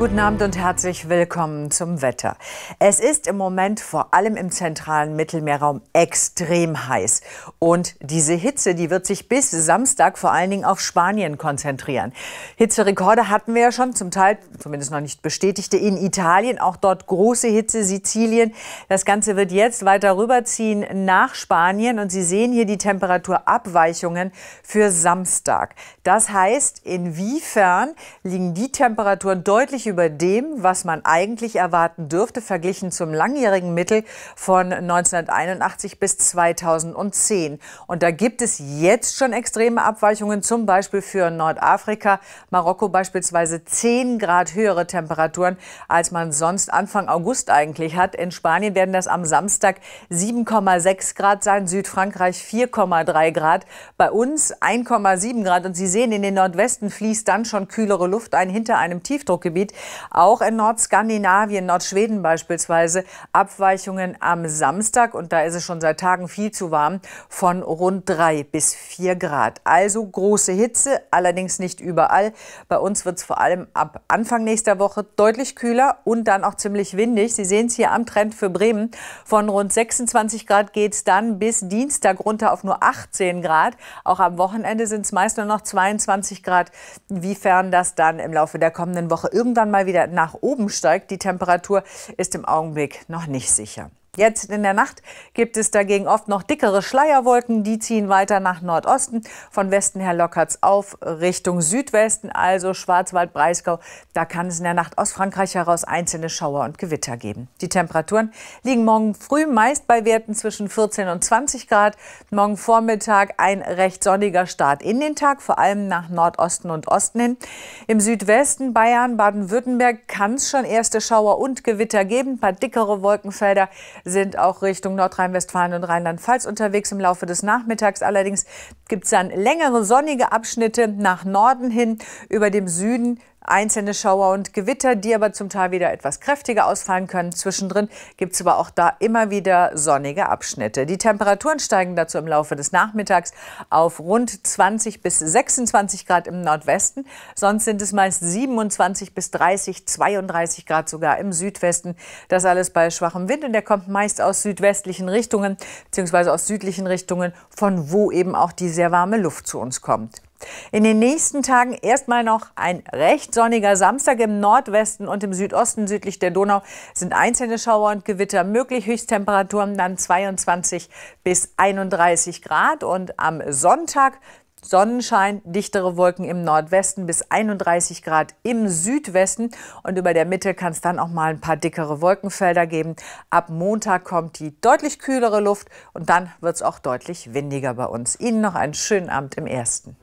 Guten Abend und herzlich willkommen zum Wetter. Es ist im Moment vor allem im zentralen Mittelmeerraum extrem heiß. Und diese Hitze, die wird sich bis Samstag vor allen Dingen auf Spanien konzentrieren. Hitzerekorde hatten wir ja schon, zum Teil zumindest noch nicht bestätigte, in Italien. Auch dort große Hitze, Sizilien. Das Ganze wird jetzt weiter rüberziehen nach Spanien. Und Sie sehen hier die Temperaturabweichungen für Samstag. Das heißt, inwiefern liegen die Temperaturen deutlich über dem, was man eigentlich erwarten dürfte, verglichen zum langjährigen Mittel von 1981 bis 2010. Und da gibt es jetzt schon extreme Abweichungen, zum Beispiel für Nordafrika, Marokko beispielsweise 10 Grad höhere Temperaturen, als man sonst Anfang August eigentlich hat. In Spanien werden das am Samstag 7,6 Grad sein, Südfrankreich 4,3 Grad, bei uns 1,7 Grad. Und Sie sehen, in den Nordwesten fließt dann schon kühlere Luft ein hinter einem Tiefdruckgebiet. Auch in Nordskandinavien, Nordschweden beispielsweise, Abweichungen am Samstag, und da ist es schon seit Tagen viel zu warm, von rund 3 bis 4 Grad. Also große Hitze, allerdings nicht überall. Bei uns wird es vor allem ab Anfang nächster Woche deutlich kühler und dann auch ziemlich windig. Sie sehen es hier am Trend für Bremen. Von rund 26 Grad geht es dann bis Dienstag runter auf nur 18 Grad. Auch am Wochenende sind es meist nur noch 22 Grad. Wiefern das dann im Laufe der kommenden Woche irgendwann mal wieder nach oben steigt. Die Temperatur ist im Augenblick noch nicht sicher. Jetzt in der Nacht gibt es dagegen oft noch dickere Schleierwolken, die ziehen weiter nach Nordosten, von Westen her lockert es auf Richtung Südwesten, also Schwarzwald, Breisgau. Da kann es in der Nacht aus Frankreich heraus einzelne Schauer und Gewitter geben. Die Temperaturen liegen morgen früh meist bei Werten zwischen 14 und 20 Grad. Morgen Vormittag ein recht sonniger Start in den Tag, vor allem nach Nordosten und Osten hin. Im Südwesten Bayern, Baden-Württemberg kann es schon erste Schauer und Gewitter geben, ein paar dickere Wolkenfelder sind auch Richtung Nordrhein-Westfalen und Rheinland-Pfalz unterwegs. Im Laufe des Nachmittags allerdings gibt es dann längere sonnige Abschnitte nach Norden hin. Über dem Süden Einzelne Schauer und Gewitter, die aber zum Teil wieder etwas kräftiger ausfallen können. Zwischendrin gibt es aber auch da immer wieder sonnige Abschnitte. Die Temperaturen steigen dazu im Laufe des Nachmittags auf rund 20 bis 26 Grad im Nordwesten. Sonst sind es meist 27 bis 30, 32 Grad sogar im Südwesten. Das alles bei schwachem Wind und der kommt meist aus südwestlichen Richtungen bzw. aus südlichen Richtungen, von wo eben auch die sehr warme Luft zu uns kommt. In den nächsten Tagen erstmal noch ein recht sonniger Samstag im Nordwesten und im Südosten südlich der Donau sind einzelne Schauer und Gewitter möglich. Höchsttemperaturen dann 22 bis 31 Grad und am Sonntag Sonnenschein, dichtere Wolken im Nordwesten bis 31 Grad im Südwesten und über der Mitte kann es dann auch mal ein paar dickere Wolkenfelder geben. Ab Montag kommt die deutlich kühlere Luft und dann wird es auch deutlich windiger bei uns. Ihnen noch einen schönen Abend im Ersten.